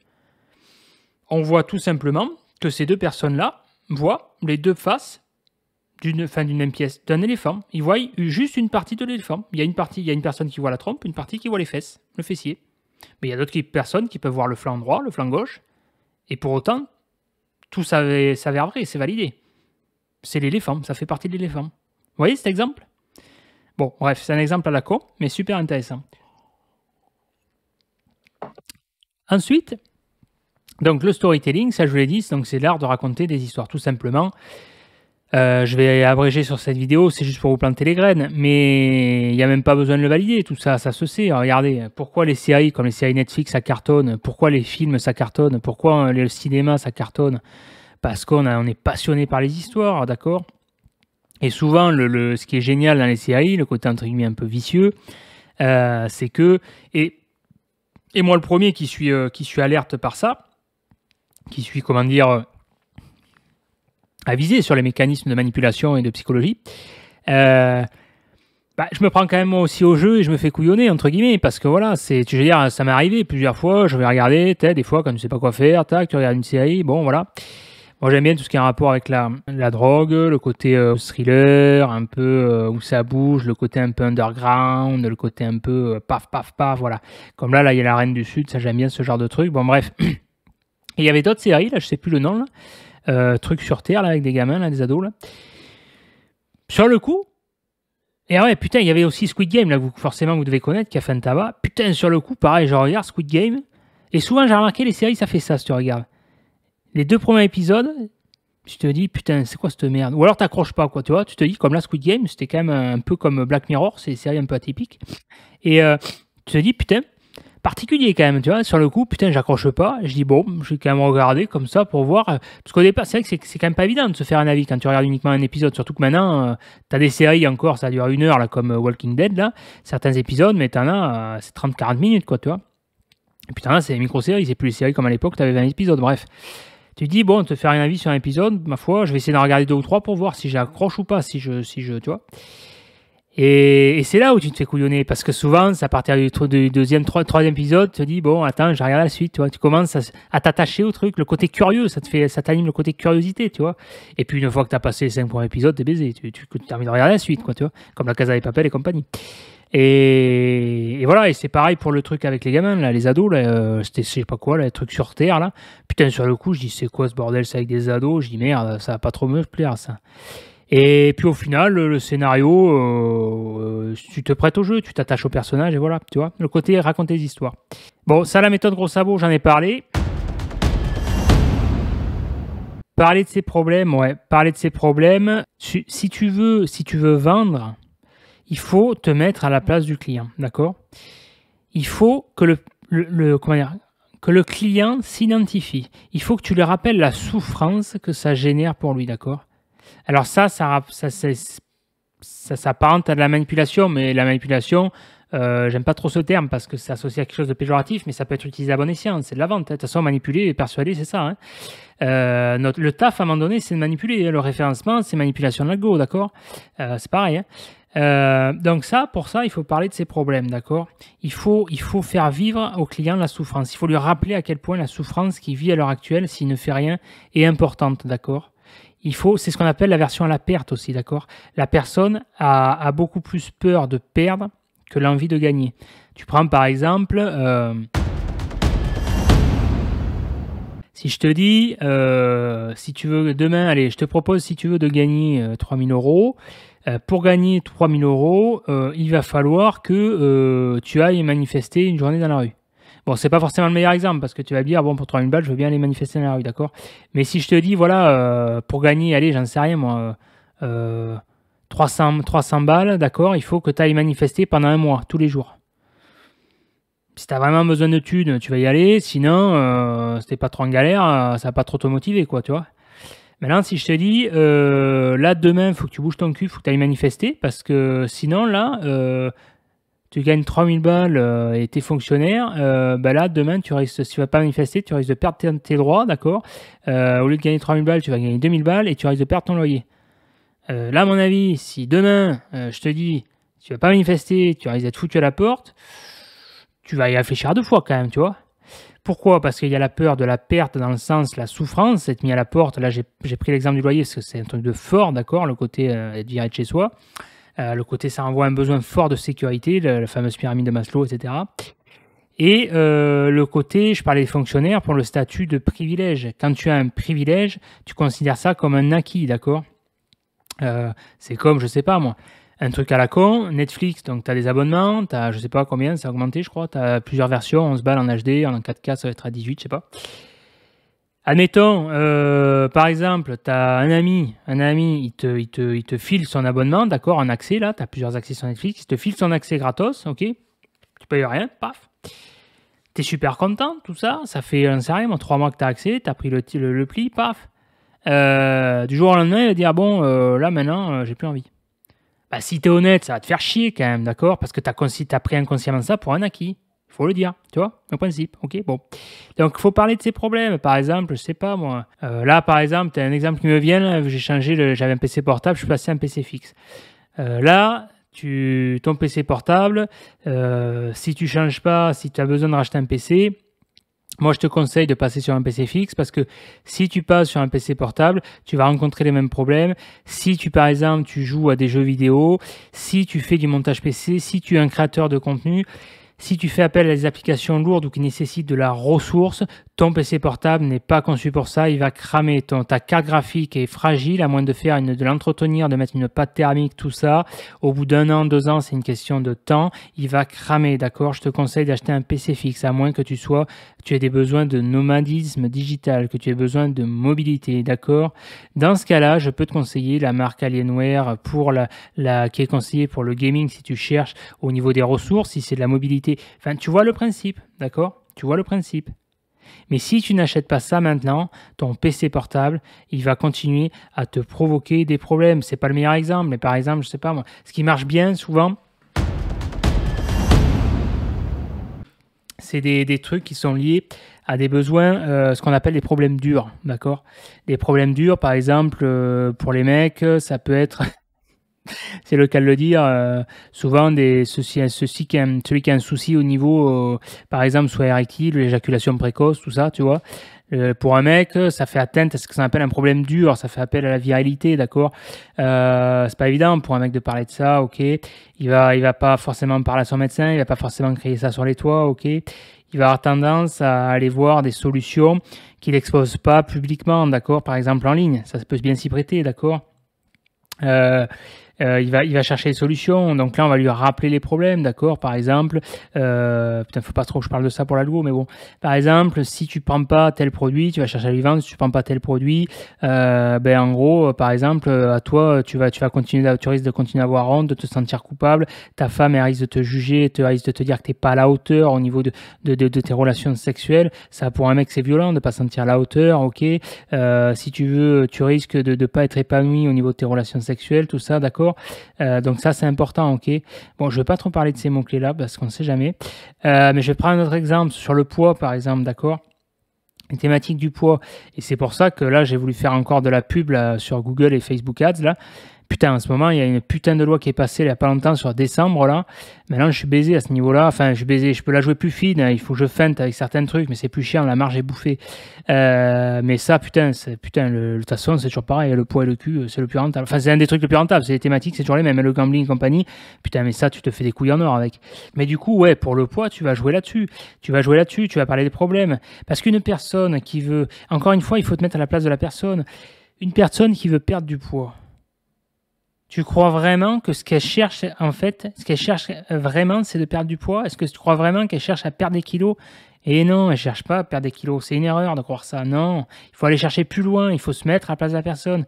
on voit tout simplement que ces deux personnes-là voient les deux faces d'une fin d'une même pièce d'un éléphant, ils voient juste une partie de l'éléphant. Il y a une partie, il y a une personne qui voit la trompe, une partie qui voit les fesses, le fessier. Mais il y a d'autres personnes qui peuvent voir le flanc droit, le flanc gauche, et pour autant, tout s'avère vrai, c'est validé. C'est l'éléphant, ça fait partie de l'éléphant. Vous voyez cet exemple Bon, bref, c'est un exemple à la con, mais super intéressant. Ensuite, donc le storytelling, ça je vous l'ai dit, c'est l'art de raconter des histoires tout simplement. Euh, je vais abréger sur cette vidéo, c'est juste pour vous planter les graines, mais il n'y a même pas besoin de le valider, tout ça, ça se sait. regardez, pourquoi les séries comme les séries Netflix, ça cartonne Pourquoi les films, ça cartonne Pourquoi euh, le cinéma, ça cartonne Parce qu'on on est passionné par les histoires, d'accord Et souvent, le, ce qui est génial dans les séries, le côté entre un peu vicieux, euh, c'est que, et, moi le premier qui suis, qui suis alerte par ça, qui suis, comment dire, avisé sur les mécanismes de manipulation et de psychologie. Euh, bah, je me prends quand même aussi au jeu et je me fais couillonner, entre guillemets, parce que voilà, c'est, je veux dire, ça m'est arrivé plusieurs fois, je vais regarder, des fois quand tu sais pas quoi faire, tu regardes une série, bon voilà. Moi j'aime bien tout ce qui a un rapport avec la, la drogue, le côté euh, thriller, un peu euh, où ça bouge, le côté un peu underground, le côté un peu paf paf paf, voilà. Comme là, là il y a la Reine du Sud, ça j'aime bien ce genre de truc. Bon bref, il y avait d'autres séries, là je sais plus le nom, là. Euh, truc sur Terre, là, avec des gamins, là, des ados, là. Sur le coup, et ah ouais, putain, il y avait aussi Squid Game, là, vous, forcément, vous devez connaître, qui a fait un tabac. Putain, sur le coup, pareil, je regarde Squid Game. Et souvent, j'ai remarqué, les séries, ça fait ça, si tu regardes. Les deux premiers épisodes, tu te dis, putain, c'est quoi cette merde Ou alors, t'accroches pas, quoi, tu vois. Tu te dis, comme là, Squid Game, c'était quand même un peu comme Black Mirror, c'est une série un peu atypique. Et euh, tu te dis, putain, particulier quand même, tu vois. Sur le coup, putain, j'accroche pas. Je dis, bon, je vais quand même regarder comme ça pour voir. Parce qu'au départ, c'est vrai que c'est quand même pas évident de se faire un avis quand tu regardes uniquement un épisode. Surtout que maintenant, tu euh, t'as des séries encore, ça dure une heure, là, comme euh, Walking Dead, là. Certains épisodes, mais t'en as, euh, c'est 30-40 minutes, quoi, tu vois. Et puis t'en c'est des micro-séries, c'est plus les séries comme à l'époque, t'avais 20 épisodes, bref. Tu dis, bon, te faire un avis sur un épisode, ma foi, je vais essayer d'en regarder deux ou trois pour voir si j'accroche ou pas, si je, si je, tu vois. Et, c'est là où tu te fais couillonner, parce que souvent, c'est à partir du, du deuxième, troisième épisode, tu te dis, bon, attends, je regarde la suite, tu vois. Tu commences à, t'attacher au truc, le côté curieux, ça te fait, ça t'anime le côté curiosité, tu vois. Et puis, une fois que tu as passé les cinq premiers épisodes, t'es baisé, tu, tu, tu de regarder la suite, quoi, tu vois. Comme la Casa des Papel et compagnie. Et, voilà, et c'est pareil pour le truc avec les gamins, là, les ados, là, euh, c'était, je sais pas quoi, le truc sur Terre, là. Putain, sur le coup, je dis, c'est quoi ce bordel, c'est avec des ados Je dis, merde, ça va pas trop me plaire, ça. Et puis au final, le, scénario, euh, euh, tu te prêtes au jeu, tu t'attaches au personnage et voilà, tu vois, le côté raconter des histoires. Bon, ça, la méthode gros sabot, j'en ai parlé. Parler de ses problèmes, ouais, parler de ses problèmes. Si, tu veux, si tu veux vendre, il faut te mettre à la place du client, d'accord Il faut que le, le, que le client s'identifie. Il faut que tu lui rappelles la souffrance que ça génère pour lui, d'accord alors ça, ça, ça, s'apparente à de la manipulation, mais la manipulation, euh, j'aime pas trop ce terme parce que c'est associé à quelque chose de péjoratif, mais ça peut être utilisé à bon escient, c'est de la vente. Hein. De toute façon, manipuler et persuader, c'est ça. Hein. Euh, le taf, à un moment donné, c'est de manipuler. Hein. Le référencement, c'est manipulation de l'algo, d'accord euh, C'est pareil. donc ça, pour ça, il faut parler de ces problèmes, d'accord il faut, il faut faire vivre au client la souffrance. Il faut lui rappeler à quel point la souffrance qu'il vit à l'heure actuelle, s'il ne fait rien, est importante, d'accord il faut, c'est ce qu'on appelle la version à la perte aussi, d'accord La personne a, beaucoup plus peur de perdre que l'envie de gagner. Tu prends par exemple, euh, si je te dis, euh, si tu veux demain, allez, je te propose si tu veux de gagner 3000 euh, euros. pour gagner 3000 euros, il va falloir que tu ailles manifester une journée dans la rue. Bon, c'est pas forcément le meilleur exemple parce que tu vas me dire, bon, pour 3000 balles, je veux bien aller manifester dans la rue, d'accord Mais si je te dis, voilà, euh, pour gagner, allez, j'en sais rien, moi, 300, euh, 300 euh, balles, d'accord, il faut que tu ailles manifester pendant un mois, tous les jours. Si tu as vraiment besoin de thunes, tu vas y aller, sinon, c'était pas trop en galère, ça va pas trop te motiver, quoi, tu vois Maintenant, si je te dis, là, demain, il faut que tu bouges ton cul, il faut que tu ailles manifester parce que sinon, là, tu gagnes 3000 balles et euh, et t'es fonctionnaire, euh, bah là, demain, tu risques, si tu vas pas manifester, tu risques de perdre tes, droits, d'accord euh, Au lieu de gagner 3000 balles, tu vas gagner 2000 balles et tu risques de perdre ton loyer. là, à mon avis, si demain, je te dis, tu ne vas pas manifester, tu risques d'être foutu à la porte, tu vas y réfléchir à deux fois quand même, tu vois pourquoi Parce qu'il y a la peur de la perte dans le sens, la souffrance, être mis à la porte. Là, j'ai pris l'exemple du loyer parce que c'est un truc de fort, d'accord Le côté d'y de chez soi. Euh, le côté, ça renvoie un besoin fort de sécurité, la, fameuse pyramide de Maslow, etc. Et euh, le côté, je parlais des fonctionnaires, pour le statut de privilège. Quand tu as un privilège, tu considères ça comme un acquis, d'accord euh, C'est comme, je sais pas moi, un truc à la con, Netflix, donc tu as des abonnements, tu as je sais pas combien, ça a augmenté je crois, tu as plusieurs versions, on se balle en HD, en 4K ça va être à 18, je sais pas. Admettons, euh, par exemple, tu as un ami, un ami, il te, file son abonnement, d'accord, en accès, là, tu as plusieurs accès sur Netflix, il te file son accès gratos, ok, tu payes rien, paf. Tu es super content, tout ça, ça fait, un sérieux, en trois mois que tu as accès, tu as pris le, le, pli, paf. Euh, du jour au lendemain, il va dire, ah bon, euh, là, maintenant, j'ai plus envie. Bah, si tu es honnête, ça va te faire chier quand même, d'accord, parce que tu as, as pris inconsciemment ça pour un acquis faut le dire, tu vois, Au principe, ok, bon. Donc, faut parler de ces problèmes. Par exemple, je sais pas moi, euh, là, par exemple, tu as un exemple qui me vient, euh, j'ai changé, j'avais un PC portable, je suis passé à un PC fixe. Euh, là, tu, ton PC portable, si tu changes pas, si tu as besoin de racheter un PC, moi, je te conseille de passer sur un PC fixe parce que si tu passes sur un PC portable, tu vas rencontrer les mêmes problèmes. Si tu, par exemple, tu joues à des jeux vidéo, si tu fais du montage PC, si tu es un créateur de contenu, si tu fais appel à des applications lourdes ou qui nécessitent de la ressource, ton PC portable n'est pas conçu pour ça, il va cramer. Ton, ta carte graphique est fragile, à moins de faire une, de l'entretenir, de mettre une pâte thermique, tout ça. Au bout d'un an, deux ans, c'est une question de temps, il va cramer, d'accord Je te conseille d'acheter un PC fixe, à moins que tu sois, tu aies des besoins de nomadisme digital, que tu aies besoin de mobilité, d'accord Dans ce cas-là, je peux te conseiller la marque Alienware pour la, la, qui est conseillée pour le gaming si tu cherches au niveau des ressources, si c'est de la mobilité. Enfin, tu vois le principe, d'accord Tu vois le principe. Mais si tu n'achètes pas ça maintenant, ton PC portable, il va continuer à te provoquer des problèmes. C'est pas le meilleur exemple, mais par exemple, je sais pas moi, ce qui marche bien souvent, c'est des, trucs qui sont liés à des besoins, euh, ce qu'on appelle des problèmes durs, d'accord Des problèmes durs, par exemple, euh, pour les mecs, ça peut être c'est le cas de le dire. Euh, souvent, des, ceci celui qui a un souci au niveau, euh, par exemple, soit érectile, l'éjaculation précoce, tout ça, tu vois. Euh, pour un mec, ça fait atteinte à ce que ça appelle un problème dur, ça fait appel à la virilité, d'accord C'est pas évident pour un mec de parler de ça, ok Il va, il va pas forcément parler à son médecin, il va pas forcément créer ça sur les toits, ok il va avoir tendance à aller voir des solutions qu'il n'expose pas publiquement, d'accord Par exemple en ligne, ça peut bien s'y prêter, d'accord euh, euh, il, va, chercher les solutions. Donc là, on va lui rappeler les problèmes, d'accord Par exemple, il euh, putain, faut pas trop que je parle de ça pour la loi, mais bon. Par exemple, si tu prends pas tel produit, tu vas chercher à lui vendre. Si tu prends pas tel produit, euh, ben en gros, par exemple, à toi, tu vas, tu vas continuer, risques de continuer à avoir honte, de te sentir coupable. Ta femme, elle risque de te juger, te risque de te dire que tu n'es pas à la hauteur au niveau de, tes relations sexuelles. Ça, pour un mec, c'est violent de pas sentir à la hauteur, ok Si tu veux, tu risques de ne pas être épanoui au niveau de tes relations sexuelles, tout ça, d'accord euh, donc ça, c'est important, ok. Bon, je ne vais pas trop parler de ces mots-clés-là parce qu'on ne sait jamais. Euh, mais je vais prendre un autre exemple sur le poids, par exemple, d'accord une thématique du poids. Et c'est pour ça que là, j'ai voulu faire encore de la pub sur Google et Facebook Ads. Là. Putain, en ce moment, il y a une putain de loi qui est passée il n'y a pas longtemps sur décembre, là. Maintenant, je suis baisé à ce niveau-là. Enfin, je suis baisé. Je peux la jouer plus fine. Il faut que je feinte avec certains trucs, mais c'est plus chiant. La marge est bouffée. Euh, mais ça, putain, putain le, le tasson, c'est toujours pareil. Le poids et le cul, euh, c'est le plus rentable. Enfin, c'est un des trucs le plus rentable. C'est les thématiques, c'est toujours les mêmes. Le gambling et compagnie. Putain, mais ça, tu te fais des couilles en or avec. Mais du coup, ouais, pour le poids, tu vas jouer là-dessus. Tu vas jouer là-dessus. Tu vas parler des problèmes. Parce qu'une personne qui veut. Encore une fois, il faut te mettre à la place de la personne. Une personne qui veut perdre du poids tu crois vraiment que ce qu'elle cherche, en fait, ce qu'elle cherche vraiment, c'est de perdre du poids Est-ce que tu crois vraiment qu'elle cherche à perdre des kilos Et non, elle cherche pas à perdre des kilos. C'est une erreur de croire ça. Non, il faut aller chercher plus loin. Il faut se mettre à la place de la personne.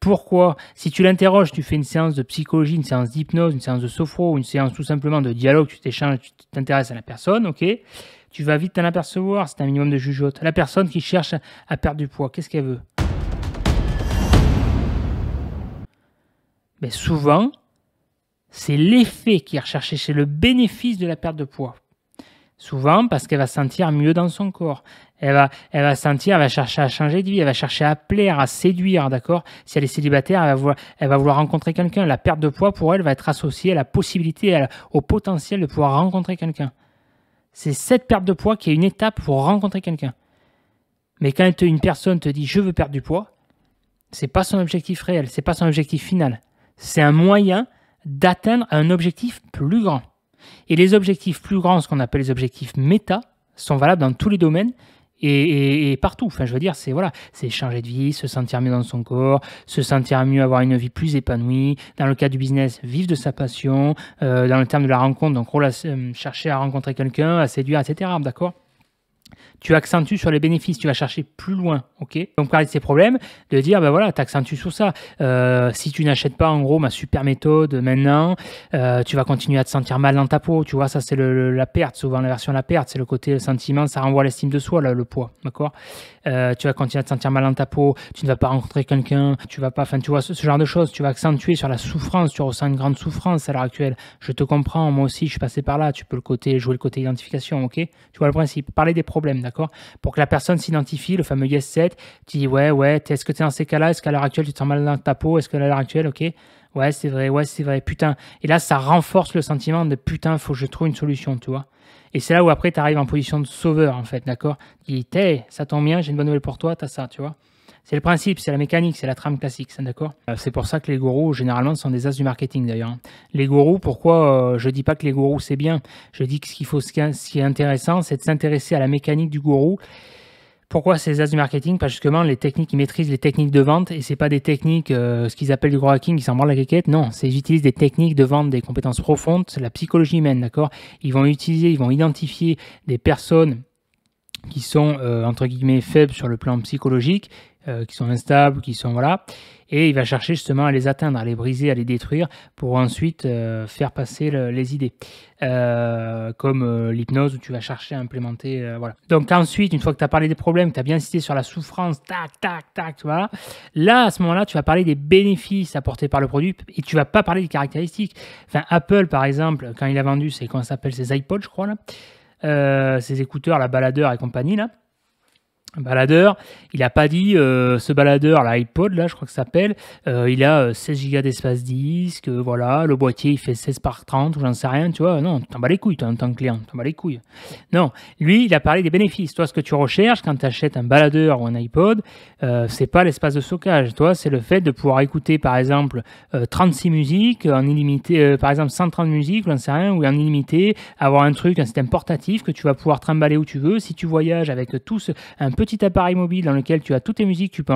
Pourquoi Si tu l'interroges, tu fais une séance de psychologie, une séance d'hypnose, une séance de sophro, une séance tout simplement de dialogue, tu t'échanges, tu t'intéresses à la personne, ok Tu vas vite t'en apercevoir, c'est un minimum de jugeote. La personne qui cherche à perdre du poids, qu'est-ce qu'elle veut Mais souvent, c'est l'effet qui est recherché, c'est le bénéfice de la perte de poids. Souvent parce qu'elle va sentir mieux dans son corps. Elle va, elle va sentir, elle va chercher à changer de vie, elle va chercher à plaire, à séduire, d'accord Si elle est célibataire, elle va vouloir, elle va vouloir rencontrer quelqu'un. La perte de poids pour elle va être associée à la possibilité, au potentiel de pouvoir rencontrer quelqu'un. C'est cette perte de poids qui est une étape pour rencontrer quelqu'un. Mais quand une personne te dit je veux perdre du poids, c'est pas son objectif réel, c'est pas son objectif final. C'est un moyen d'atteindre un objectif plus grand. Et les objectifs plus grands, ce qu'on appelle les objectifs méta, sont valables dans tous les domaines et, partout. Enfin, je veux dire, c'est voilà, c'est changer de vie, se sentir mieux dans son corps, se sentir mieux, avoir une vie plus épanouie. Dans le cas du business, vivre de sa passion. Euh, dans le terme de la rencontre, donc à, euh, chercher à rencontrer quelqu'un, à séduire, etc. D'accord tu accentues sur les bénéfices, tu vas chercher plus loin, ok Donc parler de ces problèmes, de dire, ben voilà, tu accentues sur ça. Euh, si tu n'achètes pas, en gros, ma super méthode maintenant, euh, tu vas continuer à te sentir mal dans ta peau, tu vois, ça c'est la perte, souvent la version la perte, c'est le côté sentiment, ça renvoie l'estime de soi, le poids, d'accord euh, Tu vas continuer à te sentir mal dans ta peau, tu ne vas pas rencontrer quelqu'un, tu vas pas, enfin tu vois, ce, genre de choses, tu vas accentuer sur la souffrance, tu ressens une grande souffrance à l'heure actuelle, je te comprends, moi aussi je suis passé par là, tu peux le côté, jouer le côté identification, ok Tu vois le principe, parler des problèmes d'accord Pour que la personne s'identifie, le fameux yes set, tu dis ouais, ouais, est-ce que tu es dans ces cas-là Est-ce qu'à l'heure actuelle, tu te sens mal dans ta peau Est-ce que à l'heure actuelle, ok Ouais, c'est vrai, ouais, c'est vrai, putain. Et là, ça renforce le sentiment de putain, faut que je trouve une solution, tu vois. Et c'est là où après, tu arrives en position de sauveur, en fait, d'accord il dis, ça tombe bien, j'ai une bonne nouvelle pour toi, t'as ça, tu vois. C'est le principe, c'est la mécanique, c'est la trame classique, hein, d'accord euh, C'est pour ça que les gourous, généralement, sont des as du marketing d'ailleurs. Hein. Les gourous, pourquoi euh, je dis pas que les gourous c'est bien Je dis que ce qu'il faut, ce qui est intéressant, c'est de s'intéresser à la mécanique du gourou. Pourquoi ces as du marketing Parce que justement, les techniques, ils maîtrisent les techniques de vente et c'est pas des techniques, euh, ce qu'ils appellent du gros hacking, ils s'en branlent la quéquette. Non, ils utilisent des techniques de vente, des compétences profondes, c'est la psychologie humaine, d'accord Ils vont utiliser, ils vont identifier des personnes qui sont entre guillemets faibles sur le plan psychologique euh, qui sont instables, qui sont voilà, et il va chercher justement à les atteindre, à les briser, à les détruire, pour ensuite euh, faire passer les idées, euh, comme l'hypnose où tu vas chercher à implémenter, voilà. Donc ensuite, une fois que tu as parlé des problèmes, tu as bien cité sur la souffrance, tac, tac, tac, voilà. Là, à ce moment-là, tu vas parler des bénéfices apportés par le produit et tu vas pas parler des caractéristiques. Enfin, Apple, par exemple, quand il a vendu, c'est comment s'appelle, ses iPods, je crois là. ses écouteurs, la baladeur et compagnie là, baladeur. Il n'a pas dit euh, ce baladeur, l'iPod, là, je crois que ça s'appelle, euh, il a 16 euh, Go d'espace disque, voilà, le boîtier il fait 16 par 30, ou j'en sais rien, tu vois. Non, t'en bats les couilles, toi, en tant que client, t'en bats les couilles. Non, lui, il a parlé des bénéfices. Toi, ce que tu recherches quand tu achètes un baladeur ou un iPod, c'est pas l'espace de stockage, toi, c'est le fait de pouvoir écouter, par exemple, 36 musiques en illimité, par exemple, 130 musiques, ou j'en sais rien, ou en illimité, avoir un truc, un système portatif que tu vas pouvoir trimballer où tu veux. Si tu voyages avec tout un peu petit appareil mobile dans lequel tu as toutes tes musiques, tu peux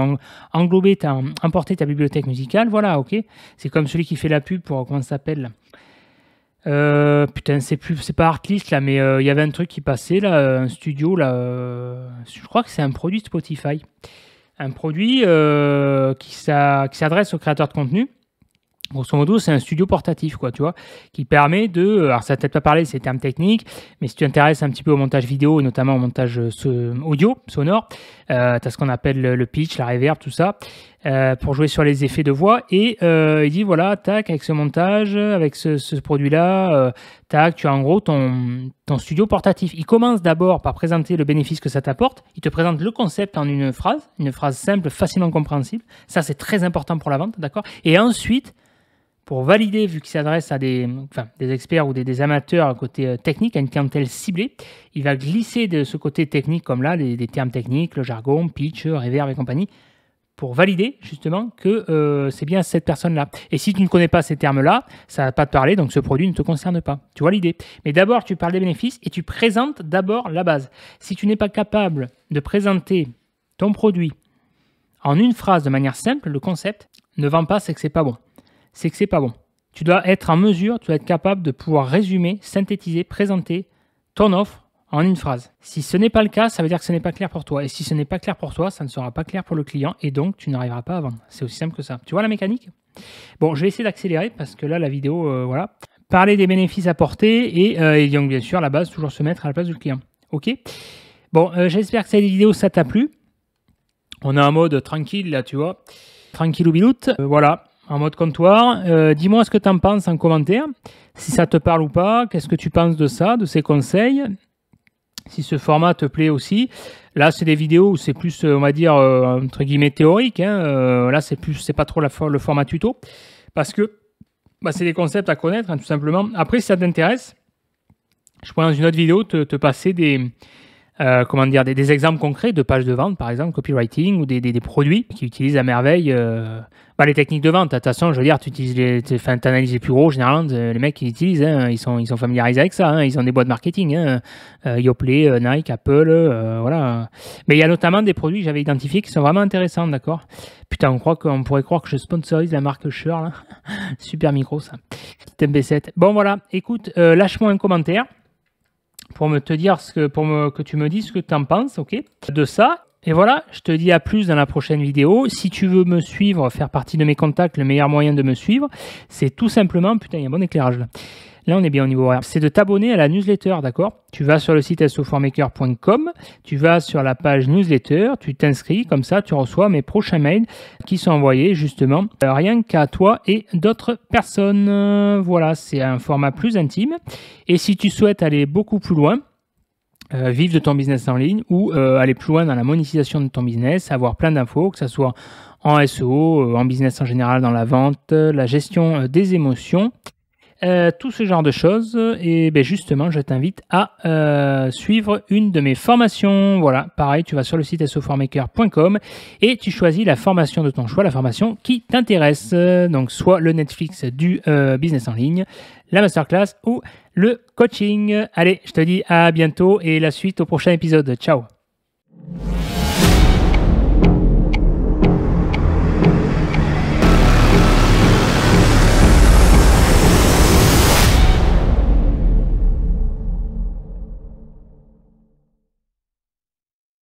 englober, ta, importer ta bibliothèque musicale. Voilà, ok. C'est comme celui qui fait la pub pour comment ça s'appelle. Euh, putain, c'est plus, c'est pas Artlist là, mais euh, il y avait un truc qui passait là, un studio là. Euh, je crois que c'est un produit Spotify, un produit qui, qui s'adresse aux créateurs de contenu Grosso modo, c'est un studio portatif, quoi, tu vois, qui permet de. Euh, alors, ça peut-être pas parler c'est ces termes techniques, mais si tu t'intéresses un petit peu au montage vidéo et notamment au montage euh, audio, sonore, euh, tu as ce qu'on appelle le, pitch, la reverb, tout ça, pour jouer sur les effets de voix. Et il dit voilà, tac, avec ce montage, avec ce, produit-là, tac, tu as en gros ton studio portatif. Il commence d'abord par présenter le bénéfice que ça t'apporte. Il te présente le concept en une phrase, une phrase simple, facilement compréhensible. Ça, c'est très important pour la vente, d'accord Et ensuite, pour valider, vu qu'il s'adresse à des, experts ou des, amateurs à côté euh, technique, à une clientèle ciblée, il va glisser de ce côté technique comme là, des, termes techniques, le jargon, pitch, reverb et compagnie, pour valider justement que euh, c'est bien cette personne-là. Et si tu ne connais pas ces termes-là, ça ne va pas te parler, donc ce produit ne te concerne pas. Tu vois l'idée. Mais d'abord, tu parles des bénéfices et tu présentes d'abord la base. Si tu n'es pas capable de présenter ton produit en une phrase de manière simple, le concept, ne vend pas, c'est que c'est pas bon c'est que c'est pas bon. Tu dois être en mesure, tu dois être capable de pouvoir résumer, synthétiser, présenter ton offre en une phrase. Si ce n'est pas le cas, ça veut dire que ce n'est pas clair pour toi. Et si ce n'est pas clair pour toi, ça ne sera pas clair pour le client et donc tu n'arriveras pas à vendre. C'est aussi simple que ça. Tu vois la mécanique Bon, je vais essayer d'accélérer parce que là, la vidéo, euh, voilà. Parler des bénéfices apportés et, euh, bien sûr, la base, toujours se mettre à la place du client. Ok Bon, euh, j'espère que cette vidéo, ça t'a plu. On est en mode tranquille là, tu vois. Tranquille ou biloute. voilà en mode comptoir. Euh, dis-moi ce que tu en penses en commentaire, si ça te parle ou pas, qu'est-ce que tu penses de ça, de ces conseils, si ce format te plaît aussi. Là, c'est des vidéos où c'est plus, euh, on va dire, euh, entre guillemets, théorique. Hein. là, c'est plus, c'est pas trop la le format tuto, parce que bah, c'est des concepts à connaître, hein, tout simplement. Après, si ça t'intéresse, je pourrais dans une autre vidéo te passer des, euh, comment dire, des, exemples concrets de pages de vente, par exemple, copywriting, ou des, produits qui utilisent à merveille euh, bah, les techniques de vente. De toute façon, je veux dire, tu utilises les, analyses les plus gros, généralement, euh, les mecs qui utilisent, hein, ils, sont, ils sont familiarisés avec ça, hein. ils ont des boîtes marketing, hein, Nike, Apple, voilà. Mais il y a notamment des produits que j'avais identifiés qui sont vraiment intéressants, d'accord Putain, on, croit qu'on pourrait croire que je sponsorise la marque Shure, là. Super micro, ça. MB7. Bon, voilà, écoute, lâche-moi un commentaire pour me te dire ce que, pour me, que tu me dises ce que tu en penses, ok De ça. Et voilà, je te dis à plus dans la prochaine vidéo. Si tu veux me suivre, faire partie de mes contacts, le meilleur moyen de me suivre, c'est tout simplement, putain, il y a un bon éclairage là. Là, on est bien au niveau horaire. C'est de t'abonner à la newsletter, d'accord Tu vas sur le site soformaker.com, tu vas sur la page newsletter, tu t'inscris, comme ça, tu reçois mes prochains mails qui sont envoyés justement euh, rien qu'à toi et d'autres personnes. Voilà, c'est un format plus intime. Et si tu souhaites aller beaucoup plus loin, euh, vivre de ton business en ligne ou euh, aller plus loin dans la monétisation de ton business, avoir plein d'infos, que ce soit en SEO, en business en général, dans la vente, la gestion des émotions, euh, tout ce genre de choses. Et ben, justement, je t'invite à euh, suivre une de mes formations. Voilà, pareil, tu vas sur le site soformaker.com et tu choisis la formation de ton choix, la formation qui t'intéresse. Donc, soit le Netflix du euh, business en ligne, la masterclass ou le coaching. Allez, je te dis à bientôt et la suite au prochain épisode. Ciao